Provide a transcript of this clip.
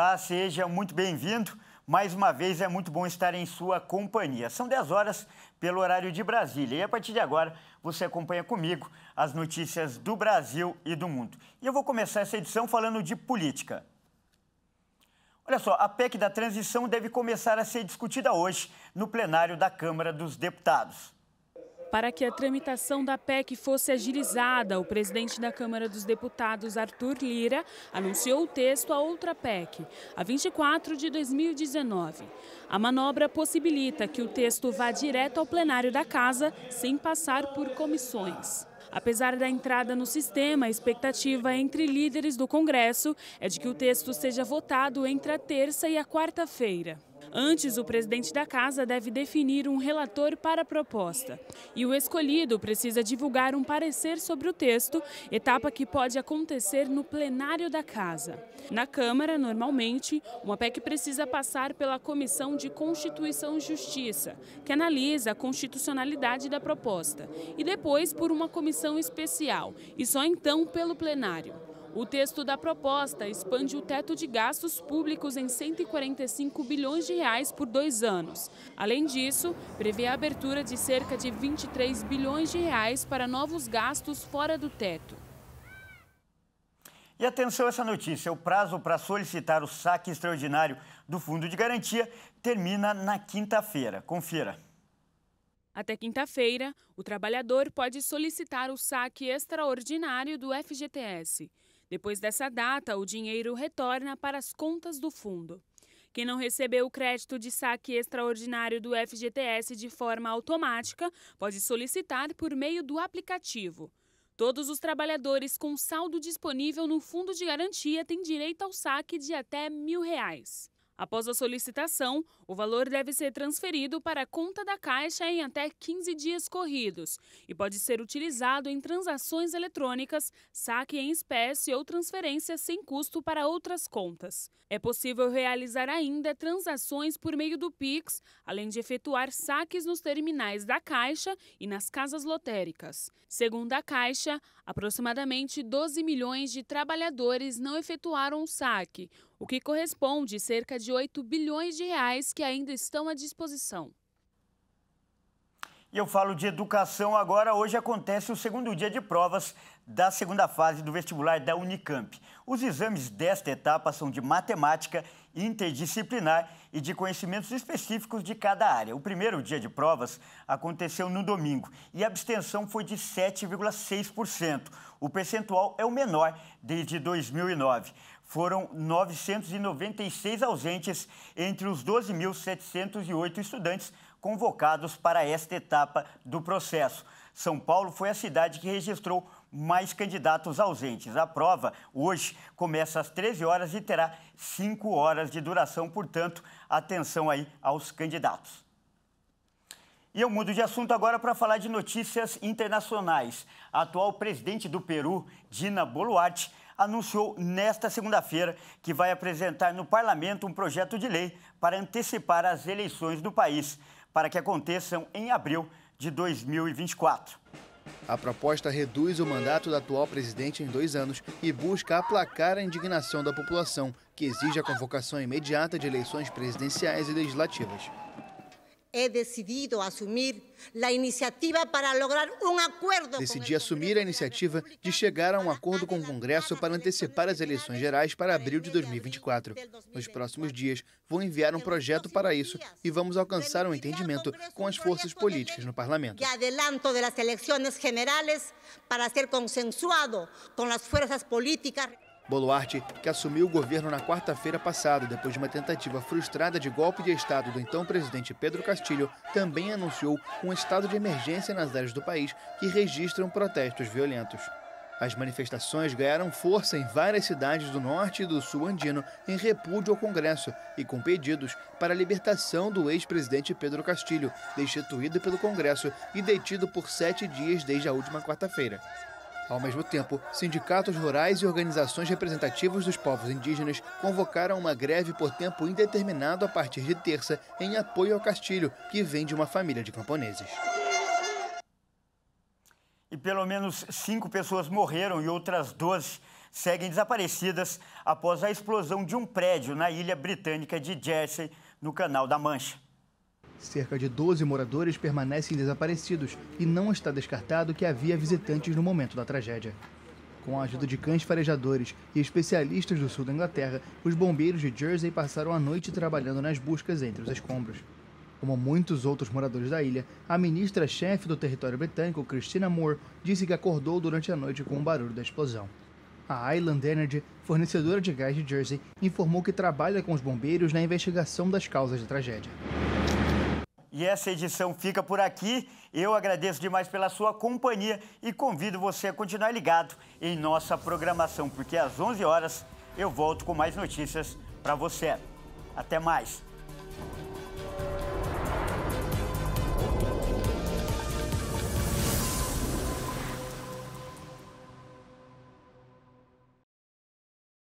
Olá, seja muito bem-vindo. Mais uma vez é muito bom estar em sua companhia. São 10 horas pelo horário de Brasília. E a partir de agora você acompanha comigo as notícias do Brasil e do mundo. E eu vou começar essa edição falando de política. Olha só, a PEC da transição deve começar a ser discutida hoje no plenário da Câmara dos Deputados. Para que a tramitação da PEC fosse agilizada, o presidente da Câmara dos Deputados, Arthur Lira, anunciou o texto a outra PEC, a 24 de 2019. A manobra possibilita que o texto vá direto ao plenário da Casa, sem passar por comissões. Apesar da entrada no sistema, a expectativa entre líderes do Congresso é de que o texto seja votado entre a terça e a quarta-feira. Antes, o presidente da casa deve definir um relator para a proposta. E o escolhido precisa divulgar um parecer sobre o texto, etapa que pode acontecer no plenário da casa. Na Câmara, normalmente, uma PEC precisa passar pela Comissão de Constituição e Justiça, que analisa a constitucionalidade da proposta, e depois por uma comissão especial, e só então pelo plenário. O texto da proposta expande o teto de gastos públicos em 145 bilhões de reais por dois anos. Além disso, prevê a abertura de cerca de 23 bilhões de reais para novos gastos fora do teto. E atenção a essa notícia: o prazo para solicitar o saque extraordinário do Fundo de Garantia termina na quinta-feira. Confira. Até quinta-feira, o trabalhador pode solicitar o saque extraordinário do FGTS. Depois dessa data, o dinheiro retorna para as contas do fundo. Quem não recebeu o crédito de saque extraordinário do FGTS de forma automática pode solicitar por meio do aplicativo. Todos os trabalhadores com saldo disponível no Fundo de Garantia têm direito ao saque de até mil reais. Após a solicitação, o valor deve ser transferido para a conta da Caixa em até 15 dias corridos e pode ser utilizado em transações eletrônicas, saque em espécie ou transferência sem custo para outras contas. É possível realizar ainda transações por meio do Pix, além de efetuar saques nos terminais da Caixa e nas casas lotéricas. Segundo a Caixa, aproximadamente 12 milhões de trabalhadores não efetuaram o saque, o que corresponde cerca de 8 bilhões de reais que ainda estão à disposição. E eu falo de educação agora. Hoje acontece o segundo dia de provas da segunda fase do vestibular da Unicamp. Os exames desta etapa são de matemática, interdisciplinar e de conhecimentos específicos de cada área. O primeiro dia de provas aconteceu no domingo e a abstenção foi de 7,6%. O percentual é o menor desde 2009 foram 996 ausentes entre os 12.708 estudantes convocados para esta etapa do processo. São Paulo foi a cidade que registrou mais candidatos ausentes. A prova hoje começa às 13 horas e terá 5 horas de duração, portanto, atenção aí aos candidatos. E eu mudo de assunto agora para falar de notícias internacionais. A atual presidente do Peru, Dina Boluarte, anunciou nesta segunda-feira que vai apresentar no parlamento um projeto de lei para antecipar as eleições do país, para que aconteçam em abril de 2024. A proposta reduz o mandato da atual presidente em dois anos e busca aplacar a indignação da população, que exige a convocação imediata de eleições presidenciais e legislativas. É decidido assumir a iniciativa para lograr um acordo. Decidi assumir a iniciativa de chegar a um acordo com o Congresso para antecipar as eleições gerais para abril de 2024. Nos próximos dias, vou enviar um projeto para isso e vamos alcançar um entendimento com as forças políticas no parlamento. E adelanto das eleições generais para ser consensuado com as forças políticas. Boluarte, que assumiu o governo na quarta-feira passada, depois de uma tentativa frustrada de golpe de Estado do então presidente Pedro Castilho, também anunciou um estado de emergência nas áreas do país que registram protestos violentos. As manifestações ganharam força em várias cidades do norte e do sul andino em repúdio ao Congresso e com pedidos para a libertação do ex-presidente Pedro Castilho, destituído pelo Congresso e detido por sete dias desde a última quarta-feira. Ao mesmo tempo, sindicatos rurais e organizações representativas dos povos indígenas convocaram uma greve por tempo indeterminado a partir de terça em apoio ao Castilho, que vem de uma família de camponeses. E pelo menos cinco pessoas morreram e outras doze seguem desaparecidas após a explosão de um prédio na ilha britânica de Jersey, no Canal da Mancha. Cerca de 12 moradores permanecem desaparecidos e não está descartado que havia visitantes no momento da tragédia. Com a ajuda de cães farejadores e especialistas do sul da Inglaterra, os bombeiros de Jersey passaram a noite trabalhando nas buscas entre os escombros. Como muitos outros moradores da ilha, a ministra-chefe do território britânico, Christina Moore, disse que acordou durante a noite com o barulho da explosão. A Island Energy, fornecedora de gás de Jersey, informou que trabalha com os bombeiros na investigação das causas da tragédia. E essa edição fica por aqui. Eu agradeço demais pela sua companhia e convido você a continuar ligado em nossa programação, porque às 11 horas eu volto com mais notícias para você. Até mais.